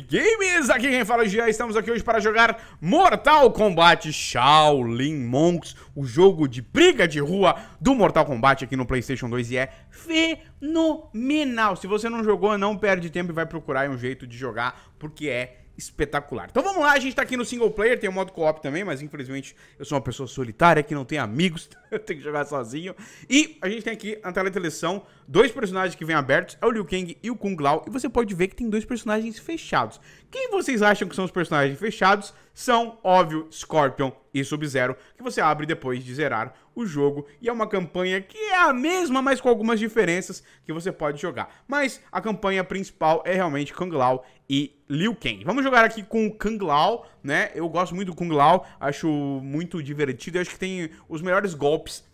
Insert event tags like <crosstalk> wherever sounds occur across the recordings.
Games, aqui quem fala é já estamos aqui hoje para jogar Mortal Kombat Shaolin Monks, o jogo de briga de rua do Mortal Kombat aqui no Playstation 2 e é fenomenal. Se você não jogou, não perde tempo e vai procurar um jeito de jogar, porque é espetacular. Então vamos lá, a gente tá aqui no single player, tem o modo co-op também, mas infelizmente eu sou uma pessoa solitária que não tem amigos, eu <laughs> tenho que jogar sozinho. E a gente tem aqui na tela de seleção dois personagens que vêm abertos, é o Liu Kang e o Kung Lao, e você pode ver que tem dois personagens fechados. Quem vocês acham que são os personagens fechados? São, óbvio, Scorpion e Sub-Zero, que você abre depois de zerar o jogo, e é uma campanha que é a mesma, mas com algumas diferenças que você pode jogar. Mas a campanha principal é realmente Kung Lao e Liu Kang. Vamos jogar aqui com o Kung Lao, né? Eu gosto muito do Kung Lao, acho muito divertido, eu acho que tem os melhores golpes golpes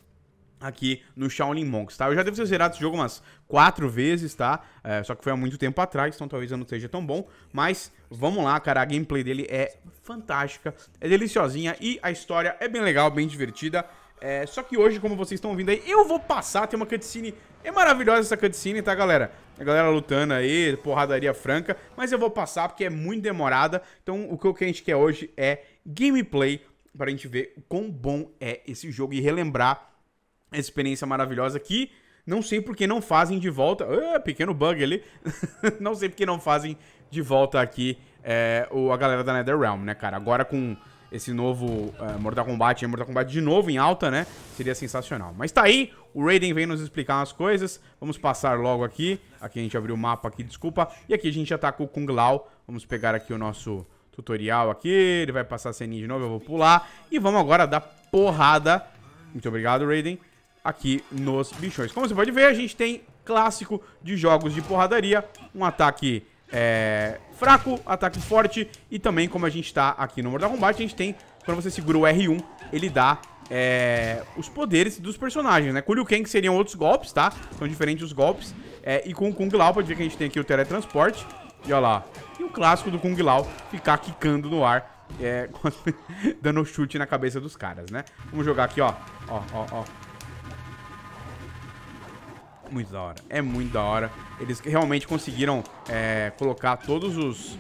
aqui no Shaolin Monks, tá? Eu já devo ter zerado esse jogo umas quatro vezes, tá? É, só que foi há muito tempo atrás, então talvez eu não seja tão bom. Mas vamos lá, cara, a gameplay dele é fantástica, é deliciosinha e a história é bem legal, bem divertida. É, só que hoje, como vocês estão ouvindo aí, eu vou passar, tem uma cutscene, é maravilhosa essa cutscene, tá, galera? A galera lutando aí, porradaria franca, mas eu vou passar porque é muito demorada. Então, o que a gente quer hoje é gameplay para a gente ver o quão bom é esse jogo e relembrar essa experiência maravilhosa que não sei por que não fazem de volta. Uh, pequeno bug ali. <laughs> não sei por que não fazem de volta aqui é, o, a galera da NetherRealm, né, cara? Agora com esse novo é, Mortal Kombat, Mortal Kombat de novo em alta, né? Seria sensacional. Mas tá aí, o Raiden vem nos explicar umas coisas. Vamos passar logo aqui. Aqui a gente abriu o mapa aqui, desculpa. E aqui a gente já tá com o Kung Lao. Vamos pegar aqui o nosso tutorial aqui, ele vai passar a ceninha de novo, eu vou pular. E vamos agora dar porrada, muito obrigado Raiden, aqui nos bichões. Como você pode ver, a gente tem clássico de jogos de porradaria, um ataque é, fraco, ataque forte e também como a gente está aqui no Mortal Kombat, a gente tem, quando você segura o R1, ele dá é, os poderes dos personagens, né? Kuryuken, que seriam outros golpes, tá? São diferentes os golpes. É, e com o Kung Lao, pode ver que a gente tem aqui o teletransporte. E olha lá. E o clássico do Kung Lao ficar quicando no ar, é, <laughs> dando chute na cabeça dos caras, né? Vamos jogar aqui, ó. Ó, ó, ó. Muito da hora. É muito da hora. Eles realmente conseguiram é, colocar todos os...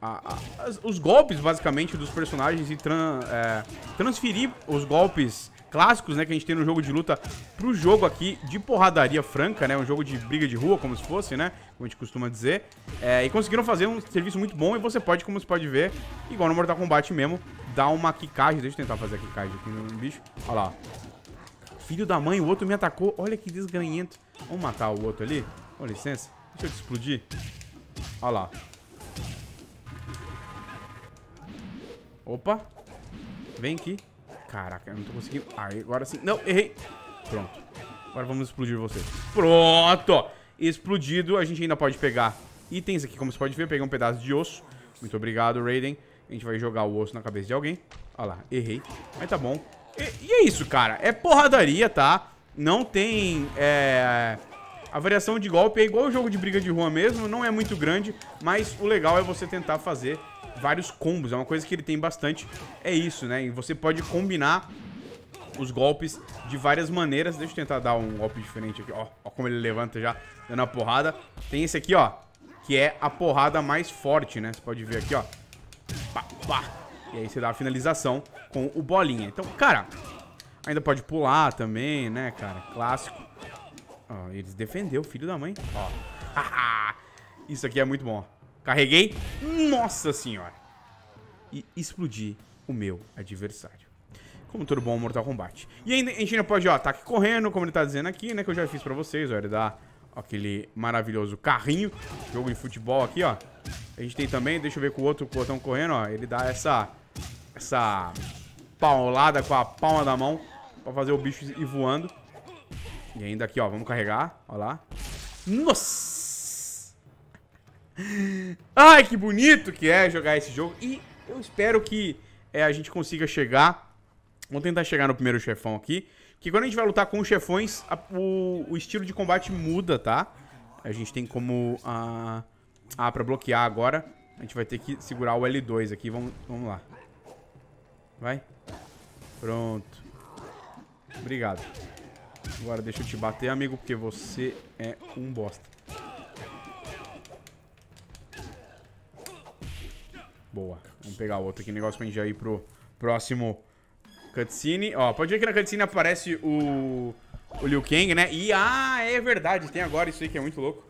A, a, os golpes, basicamente, dos personagens e tran, é, transferir os golpes clássicos, né, que a gente tem no jogo de luta pro jogo aqui de porradaria franca, né, um jogo de briga de rua, como se fosse, né, como a gente costuma dizer. É, e conseguiram fazer um serviço muito bom e você pode, como você pode ver, igual no Mortal Kombat mesmo, dar uma quicagem, Deixa eu tentar fazer a quicagem aqui no bicho. Olha lá. Filho da mãe, o outro me atacou. Olha que desgranhento. Vamos matar o outro ali. Com licença. Deixa eu te explodir. Olha lá. Opa. Vem aqui. Caraca, eu não tô conseguindo. Ah, agora sim. Não, errei. Pronto. Agora vamos explodir você. Pronto! Explodido. A gente ainda pode pegar itens aqui, como você pode ver. Peguei um pedaço de osso. Muito obrigado, Raiden. A gente vai jogar o osso na cabeça de alguém. Olha lá, errei. Mas tá bom. E, e é isso, cara. É porradaria, tá? Não tem... É... A variação de golpe é igual o jogo de briga de rua mesmo, não é muito grande, mas o legal é você tentar fazer vários combos. É uma coisa que ele tem bastante, é isso, né? E você pode combinar os golpes de várias maneiras. Deixa eu tentar dar um golpe diferente aqui, ó. Ó como ele levanta já, dando a porrada. Tem esse aqui, ó, que é a porrada mais forte, né? Você pode ver aqui, ó. Pá, pá. E aí você dá a finalização com o bolinha. Então, cara, ainda pode pular também, né, cara? Clássico. Ó, eles defendeu, filho da mãe. Ó. <laughs> Isso aqui é muito bom, Carreguei. Nossa senhora. E explodi o meu adversário. Como todo bom Mortal Kombat. E ainda a gente ainda pode, ó, ataque tá correndo, como ele tá dizendo aqui, né? Que eu já fiz pra vocês, ó. Ele dá ó, aquele maravilhoso carrinho. Jogo de futebol aqui, ó. A gente tem também, deixa eu ver com o outro botão correndo, ó. Ele dá essa... Essa paulada com a palma da mão pra fazer o bicho ir voando. E ainda aqui, ó, vamos carregar. Ó lá. Nossa! Ai, que bonito que é jogar esse jogo. E eu espero que é, a gente consiga chegar. Vamos tentar chegar no primeiro chefão aqui. Que quando a gente vai lutar com os chefões, a, o, o, estilo de combate muda, tá? A gente tem como... Ah, ah, pra bloquear agora. A gente vai ter que segurar o L2 aqui. Vamos, vamos lá. Vai. Pronto. Obrigado. Agora deixa eu te bater, amigo, porque você é um bosta. Boa. Vamos pegar outro aqui, negócio pra gente já ir pro próximo cutscene. Ó, pode ver que na cutscene aparece o, o Liu Kang, né? E, ah, é verdade, tem agora isso aí que é muito louco.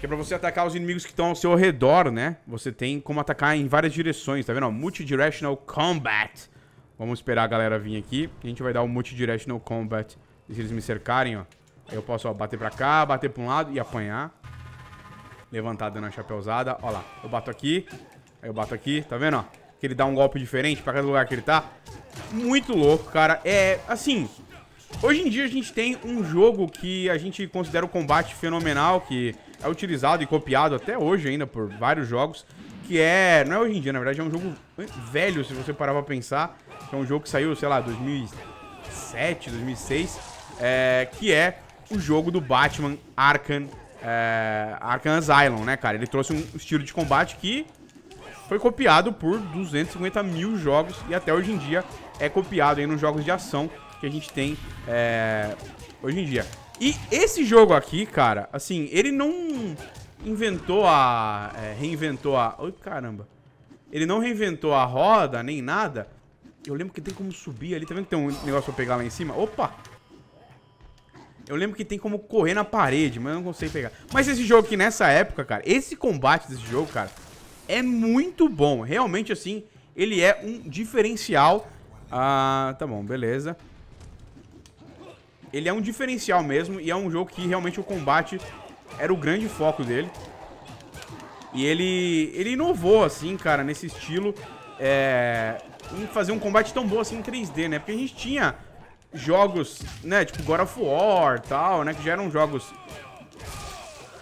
Que é pra você atacar os inimigos que estão ao seu redor, né? Você tem como atacar em várias direções, tá vendo? Multidirectional Combat. Vamos esperar a galera vir aqui. A gente vai dar o um Multidirectional Combat. E se eles me cercarem, ó. Eu posso, ó, bater pra cá, bater pra um lado e apanhar. Levantar dando a chapéuzada. Ó lá, eu bato aqui, Aí eu bato aqui, tá vendo, ó? Que ele dá um golpe diferente pra cada lugar que ele tá. Muito louco, cara. É, assim... Hoje em dia a gente tem um jogo que a gente considera o um combate fenomenal, que é utilizado e copiado até hoje ainda por vários jogos, que é... Não é hoje em dia, na verdade, é um jogo velho, se você parar pra pensar. Que é um jogo que saiu, sei lá, 2007, 2006, é, que é o jogo do Batman Arkham, é, Arkham Asylum, né, cara? Ele trouxe um estilo de combate que foi copiado por 250 mil jogos e até hoje em dia é copiado aí nos jogos de ação que a gente tem é, hoje em dia. E esse jogo aqui, cara, assim, ele não inventou a... É, reinventou a... Oi, caramba. Ele não reinventou a roda, nem nada. Eu lembro que tem como subir ali. Tá vendo que tem um negócio pra pegar lá em cima? Opa! Eu lembro que tem como correr na parede, mas eu não consigo pegar. Mas esse jogo aqui, nessa época, cara, esse combate desse jogo, cara, é muito bom. Realmente, assim, ele é um diferencial. Ah, tá bom, beleza. Ele é um diferencial mesmo e é um jogo que realmente o combate era o grande foco dele. E ele, ele inovou, assim, cara, nesse estilo. É, em fazer um combate tão bom assim em 3D, né? Porque a gente tinha jogos, né? Tipo God of War e tal, né? Que já eram jogos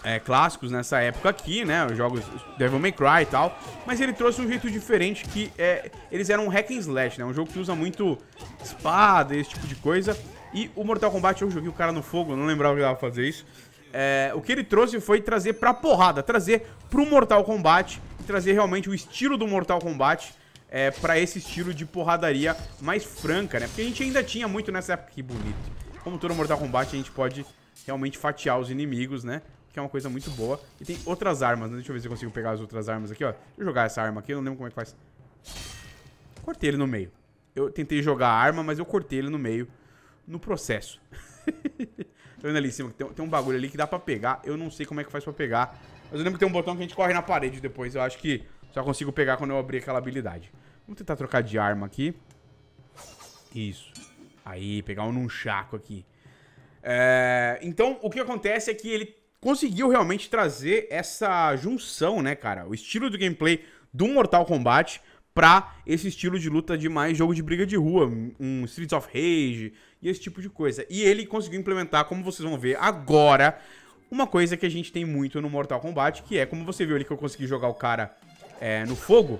é, clássicos nessa época aqui, né? Os jogos Devil May Cry e tal. Mas ele trouxe um jeito diferente que é, eles eram um hack and slash, né? Um jogo que usa muito espada, esse tipo de coisa. E o Mortal Kombat, eu joguei o cara no fogo, não lembrava que dava pra fazer isso. É, o que ele trouxe foi trazer pra porrada, trazer pro Mortal Kombat, trazer realmente o estilo do Mortal Kombat é, para esse estilo de porradaria mais franca, né? Porque a gente ainda tinha muito nessa época. Que bonito. Como todo Mortal Kombat, a gente pode realmente fatiar os inimigos, né? que é uma coisa muito boa. E tem outras armas, né? Deixa eu ver se eu consigo pegar as outras armas aqui, ó. Deixa eu jogar essa arma aqui, eu não lembro como é que faz. Cortei ele no meio. Eu tentei jogar a arma, mas eu cortei ele no meio no processo. <laughs> tá vendo ali em cima? Tem, tem um bagulho ali que dá pra pegar. Eu não sei como é que faz pra pegar. Mas eu lembro que tem um botão que a gente corre na parede depois. Eu acho que só consigo pegar quando eu abrir aquela habilidade. Vamos tentar trocar de arma aqui. Isso. Aí, pegar um chaco aqui. É, então, o que acontece é que ele conseguiu realmente trazer essa junção, né, cara? O estilo do gameplay do Mortal Kombat pra esse estilo de luta de mais jogo de briga de rua, um Streets of Rage e esse tipo de coisa. E ele conseguiu implementar, como vocês vão ver agora, uma coisa que a gente tem muito no Mortal Kombat, que é, como você viu ali que eu consegui jogar o cara é, no fogo,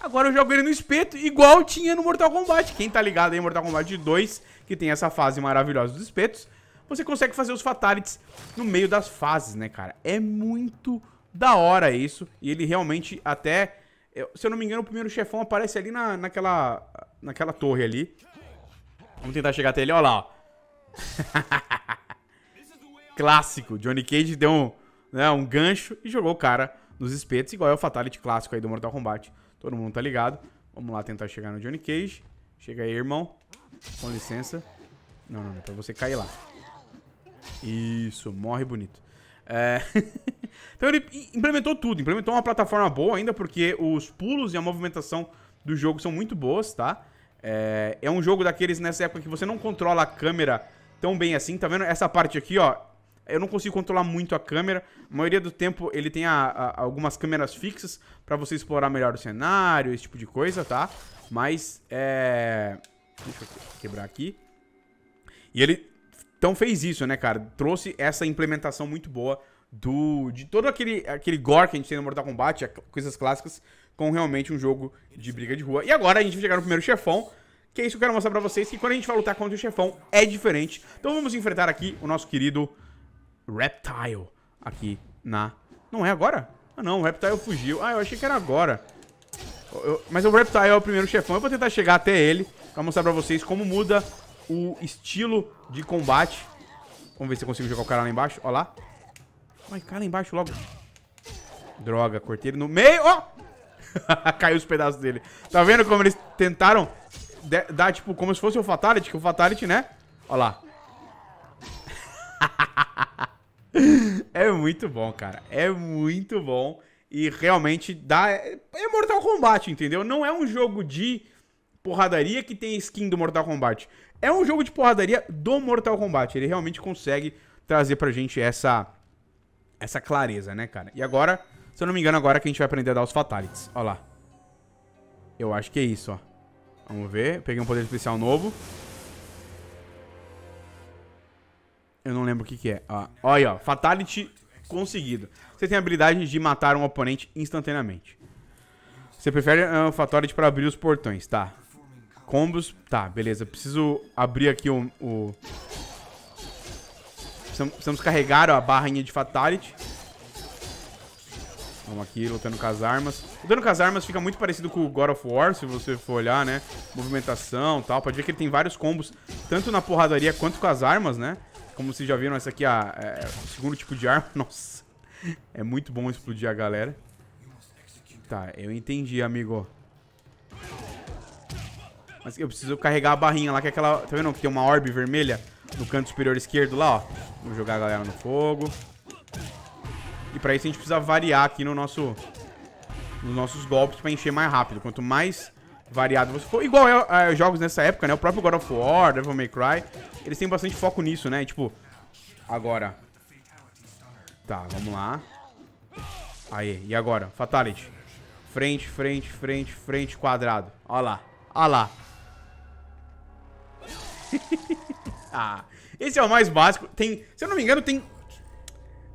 agora eu jogo ele no espeto, igual tinha no Mortal Kombat. Quem tá ligado aí, Mortal Kombat 2, que tem essa fase maravilhosa dos espetos, você consegue fazer os fatalities no meio das fases, né, cara? É muito da hora isso. E ele realmente até... Se eu não me engano, o primeiro chefão aparece ali na, naquela, naquela torre ali. Vamos tentar chegar até ele. Olha lá, ó. <laughs> clássico. Johnny Cage deu um, né, um gancho e jogou o cara nos espetos, igual é o Fatality clássico aí do Mortal Kombat. Todo mundo tá ligado. Vamos lá tentar chegar no Johnny Cage. Chega aí, irmão. Com licença. Não, não, não. É pra você cair lá. Isso, morre bonito. É... <laughs> então ele implementou tudo, implementou uma plataforma boa ainda, porque os pulos e a movimentação do jogo são muito boas, tá? É, é um jogo daqueles nessa época que você não controla a câmera tão bem assim, tá vendo? Essa parte aqui, ó, eu não consigo controlar muito a câmera. A maioria do tempo ele tem a, a, algumas câmeras fixas para você explorar melhor o cenário, esse tipo de coisa, tá? Mas, é... Deixa eu quebrar aqui. E ele então fez isso, né, cara? Trouxe essa implementação muito boa do de todo aquele, aquele gore que a gente tem no Mortal Kombat, coisas clássicas, com realmente um jogo de briga de rua. E agora a gente vai chegar no primeiro chefão, que é isso que eu quero mostrar pra vocês, que quando a gente vai lutar contra o chefão é diferente. Então vamos enfrentar aqui o nosso querido Reptile, aqui na... Não é agora? Ah não, o Reptile fugiu. Ah, eu achei que era agora. Eu, mas o Reptile é o primeiro chefão, eu vou tentar chegar até ele pra mostrar pra vocês como muda o estilo de combate. Vamos ver se eu consigo jogar o cara lá embaixo. Ó lá. Vai, cara lá embaixo logo. Droga, cortei ele no meio. Ó! Oh! <laughs> Caiu os pedaços dele. Tá vendo como eles tentaram dar, tipo, como se fosse o Fatality? Que o Fatality, né? Ó lá. <laughs> é muito bom, cara. É muito bom. E realmente dá... É Mortal Kombat, entendeu? Não é um jogo de porradaria que tem skin do Mortal Kombat. É um jogo de porradaria do Mortal Kombat. Ele realmente consegue trazer pra gente essa, essa clareza, né, cara? E agora, se eu não me engano, agora que a gente vai aprender a dar os Fatalities. Ó lá. Eu acho que é isso, ó. Vamos ver. Peguei um poder especial novo. Eu não lembro o que que é. Ó, olha, ó. Fatality conseguido. Você tem a habilidade de matar um oponente instantaneamente. Você prefere ah, o Fatality para abrir os portões, tá? Combos. Tá, beleza. Preciso abrir aqui o... o... Precisamos carregar ó, a barrinha de Fatality. Vamos aqui, lutando com as armas. Lutando com as armas fica muito parecido com o God of War, se você for olhar, né? Movimentação e tal. Pode ver que ele tem vários combos, tanto na porradaria quanto com as armas, né? Como vocês já viram, essa aqui é, a, é o segundo tipo de arma. <laughs> Nossa, é muito bom explodir a galera. Tá, eu entendi, amigo. Mas eu preciso carregar a barrinha lá, que é aquela... Tá vendo que tem uma orbe vermelha no canto superior esquerdo lá, ó? Vamos jogar a galera no fogo. E pra isso a gente precisa variar aqui no nosso... Nos nossos golpes pra encher mais rápido. Quanto mais variado você for... Igual é, é, jogos nessa época, né? O próprio God of War, Devil May Cry. Eles têm bastante foco nisso, né? E, tipo, agora... Tá, vamos lá. Aí, e agora? Fatality. Frente, frente, frente, frente, quadrado. Ó lá, ó lá. <laughs> ah, esse é o mais básico. Tem, se eu não me engano, tem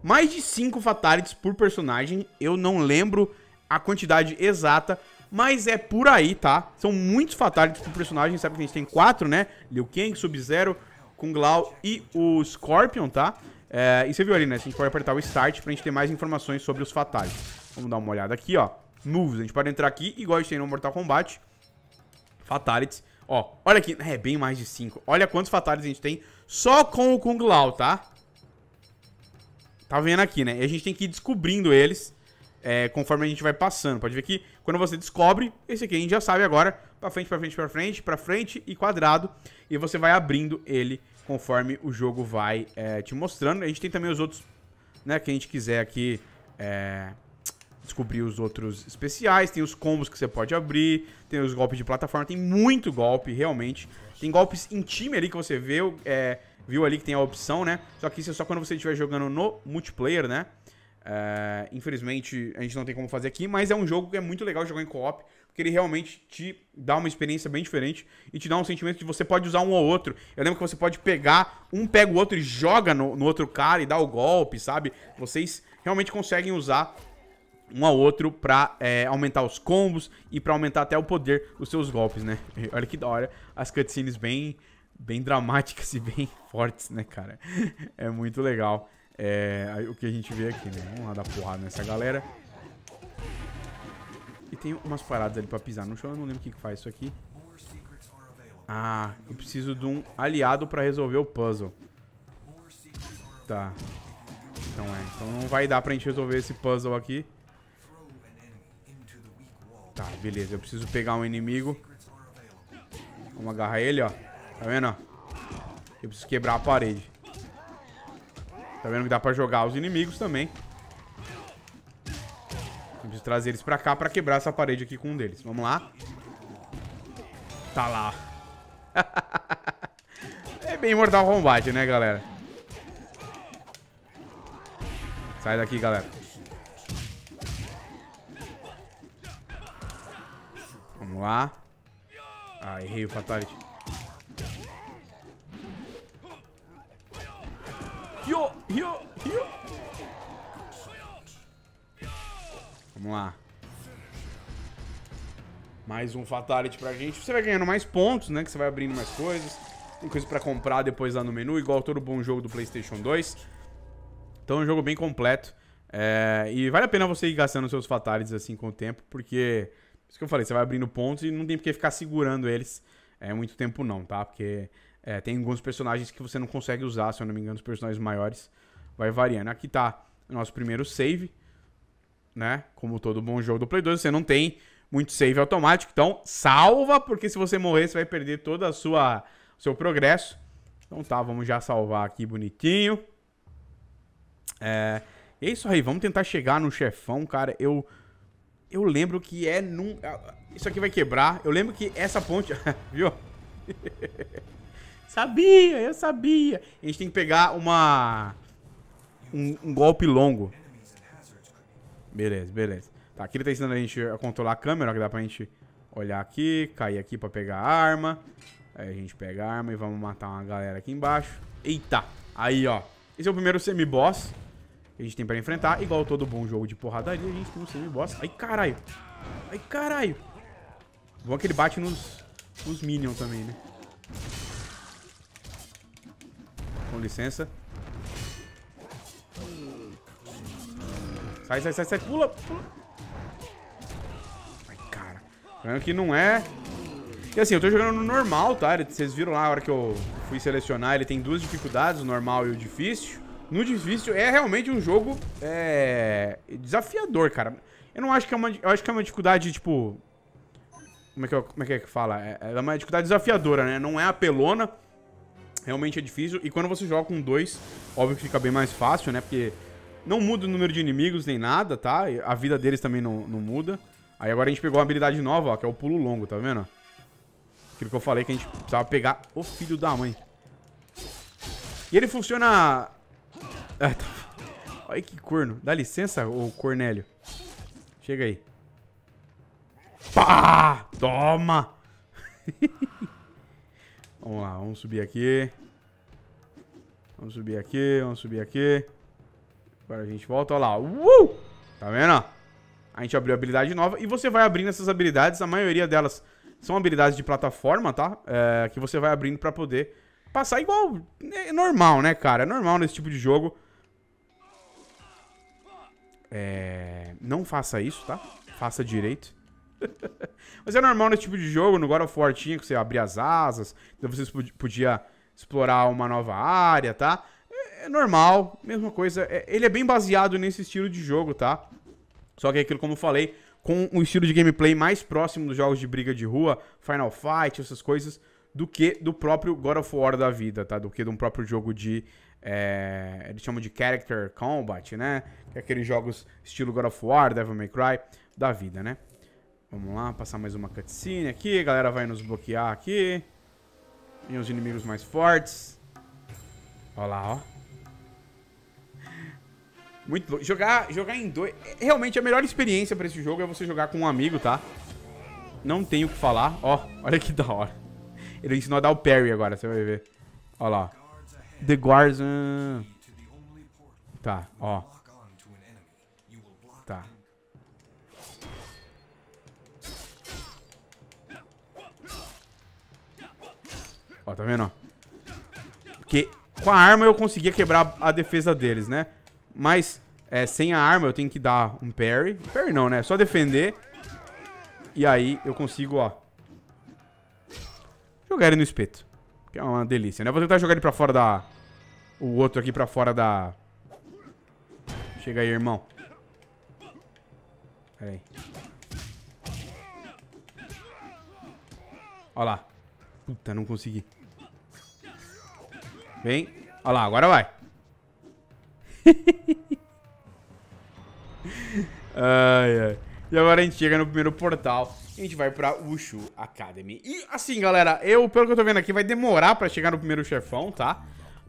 mais de 5 fatalities por personagem. Eu não lembro a quantidade exata, mas é por aí, tá? São muitos fatalities por personagem. Sabe que a gente tem 4, né? Liu Kang, Sub-Zero, Kung Lao e o Scorpion, tá? É, e você viu ali, né? A gente pode apertar o Start pra gente ter mais informações sobre os fatalities. Vamos dar uma olhada aqui, ó. Moves. A gente pode entrar aqui, igual a gente tem no Mortal Kombat. Fatalities. Ó, olha aqui. É, bem mais de 5. Olha quantos fatales a gente tem só com o Kung Lao, tá? Tá vendo aqui, né? E a gente tem que ir descobrindo eles é, conforme a gente vai passando. Pode ver que quando você descobre, esse aqui a gente já sabe agora. Pra frente, pra frente, pra frente, pra frente e quadrado. E você vai abrindo ele conforme o jogo vai é, te mostrando. A gente tem também os outros, né, que a gente quiser aqui... É descobrir os outros especiais, tem os combos que você pode abrir, tem os golpes de plataforma, tem muito golpe, realmente. Tem golpes em time ali que você vê, é, viu ali que tem a opção, né? Só que isso é só quando você estiver jogando no multiplayer, né? É, infelizmente, a gente não tem como fazer aqui, mas é um jogo que é muito legal jogar em co-op, porque ele realmente te dá uma experiência bem diferente e te dá um sentimento de você pode usar um ou outro. Eu lembro que você pode pegar, um pega o outro e joga no, no outro cara e dá o golpe, sabe? Vocês realmente conseguem usar um ao outro pra é, aumentar os combos e pra aumentar até o poder dos seus golpes, né? <laughs> Olha que da hora. As cutscenes bem, bem dramáticas <laughs> e bem fortes, né, cara? <laughs> É muito legal é, o que a gente vê aqui, né? Vamos lá dar porrada nessa galera. E tem umas paradas ali pra pisar no chão. Eu não lembro o que, que faz isso aqui. Ah, eu preciso de um aliado pra resolver o puzzle. Tá. Então é. Então não vai dar pra gente resolver esse puzzle aqui. Beleza, eu preciso pegar um inimigo. Vamos agarrar ele, ó. Tá vendo, Eu preciso quebrar a parede. Tá vendo que dá pra jogar os inimigos também. Eu preciso trazer eles pra cá pra quebrar essa parede aqui com um deles. Vamos lá. Tá lá. <laughs> é bem Mortal Kombat, né, galera? Sai daqui, galera. Vamos lá. Ah, errei o Fatality. Yo, yo, Vamos lá. Mais um Fatality pra gente. Você vai ganhando mais pontos, né? Que você vai abrindo mais coisas. Tem coisa pra comprar depois lá no menu, igual todo bom jogo do PlayStation 2. Então é um jogo bem completo. É... E vale a pena você ir gastando seus Fatalities assim com o tempo, porque isso que eu falei, você vai abrindo pontos e não tem porque ficar segurando eles é, muito tempo não, tá? Porque é, tem alguns personagens que você não consegue usar, se eu não me engano, os personagens maiores vai variando. Aqui tá nosso primeiro save, né? Como todo bom jogo do Play 2, você não tem muito save automático, então salva, porque se você morrer, você vai perder toda a sua seu progresso. Então tá, vamos já salvar aqui bonitinho. É, é isso aí, vamos tentar chegar no chefão, cara. Eu eu lembro que é num... Isso aqui vai quebrar. Eu lembro que essa ponte... <laughs> Viu? <laughs> sabia, eu sabia. A gente tem que pegar uma... Um, um golpe longo. Beleza, beleza. Tá, aqui ele tá ensinando a gente a controlar a câmera, que dá pra gente olhar aqui, cair aqui pra pegar a arma. Aí a gente pega a arma e vamos matar uma galera aqui embaixo. Eita! Aí, ó. Esse é o primeiro semi-boss que a gente tem pra enfrentar. Igual todo bom jogo de porradaria, a gente tem um semi-boss. Ai, caralho. Ai, caralho. Bom que ele bate nos, nos minions também, né? Com licença. Sai, sai, sai, sai. Pula, pula. Ai, cara. Problema é que não é... E assim, eu tô jogando no normal, tá? Vocês viram lá a hora que eu fui selecionar. Ele tem duas dificuldades, o normal e o difícil no difícil é realmente um jogo é, desafiador, cara. Eu não acho que é uma, eu acho que é uma dificuldade, tipo... Como é que, como é que, é que fala? É, é uma dificuldade desafiadora, né? Não é apelona. Realmente é difícil. E quando você joga com dois, óbvio que fica bem mais fácil, né? Porque não muda o número de inimigos nem nada, tá? A vida deles também não, não muda. Aí agora a gente pegou uma habilidade nova, ó, que é o pulo longo, tá vendo? Aquilo que eu falei que a gente precisava pegar o filho da mãe. E ele funciona ah, <laughs> tá. Olha que corno. Dá licença, ô Cornélio. Chega aí. Pá! Toma! <laughs> vamos lá, vamos subir aqui. Vamos subir aqui, vamos subir aqui. Agora a gente volta, olha lá. Uh! Tá vendo? A gente abriu habilidade nova e você vai abrindo essas habilidades. A maioria delas são habilidades de plataforma, tá? É, que você vai abrindo pra poder Passar igual. É normal, né, cara? É normal nesse tipo de jogo. É... Não faça isso, tá? Faça direito. <laughs> Mas é normal nesse tipo de jogo, no God of War tinha que você abrir as asas, então você podia explorar uma nova área, tá? É, é normal, mesma coisa. É, ele é bem baseado nesse estilo de jogo, tá? Só que é aquilo como eu falei, com um estilo de gameplay mais próximo dos jogos de briga de rua, Final Fight, essas coisas, do que do próprio God of War da vida, tá? Do que de um próprio jogo de. É, eles chamam de Character Combat, né? Que é aqueles jogos estilo God of War, Devil May Cry, da vida, né? Vamos lá, passar mais uma cutscene aqui. A galera vai nos bloquear aqui. E os inimigos mais fortes. Olha lá, ó. Muito louco. Jogar, jogar em dois... É, realmente, a melhor experiência pra esse jogo é você jogar com um amigo, tá? Não tenho o que falar. Ó, olha que da hora. Ele ensinou a dar o parry agora, você vai ver. Ó lá. The Guards... Ah. Tá, ó. Tá. Ó, tá vendo? Porque com a arma eu conseguia quebrar a defesa deles, né? Mas é, sem a arma eu tenho que dar um parry. Parry não, né? Só defender. E aí eu consigo, ó jogar ele no espeto. Que é uma delícia, né? vou tentar jogar ele pra fora da... O outro aqui pra fora da... Chega aí, irmão. Pera aí. Ó lá. Puta, não consegui. Vem. Ó lá, agora vai. <laughs> ai, ai. E agora a gente chega no primeiro portal a gente vai pra Ushu Academy. E assim, galera, eu, pelo que eu tô vendo aqui, vai demorar pra chegar no primeiro chefão, tá?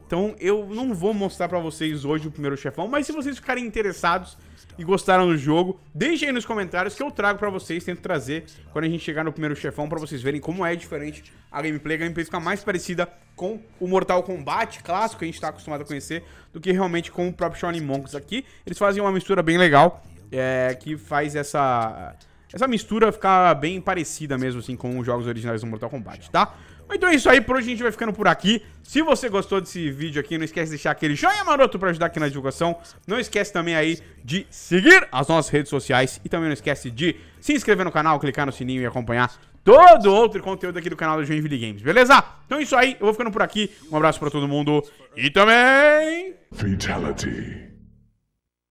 Então eu não vou mostrar pra vocês hoje o primeiro chefão, mas se vocês ficarem interessados e gostaram do jogo, deixem aí nos comentários que eu trago pra vocês, tento trazer quando a gente chegar no primeiro chefão pra vocês verem como é diferente a gameplay. A gameplay fica mais parecida com o Mortal Kombat clássico que a gente tá acostumado a conhecer do que realmente com o próprio Shaolin Monks aqui. Eles fazem uma mistura bem legal é, que faz essa essa mistura ficar bem parecida mesmo, assim, com os jogos originais do Mortal Kombat, tá? Então é isso aí, por hoje a gente vai ficando por aqui. Se você gostou desse vídeo aqui, não esquece de deixar aquele joinha maroto pra ajudar aqui na divulgação. Não esquece também aí de seguir as nossas redes sociais e também não esquece de se inscrever no canal, clicar no sininho e acompanhar todo outro conteúdo aqui do canal do Joinville Games, beleza? Então é isso aí, eu vou ficando por aqui. Um abraço pra todo mundo e também... Fatality.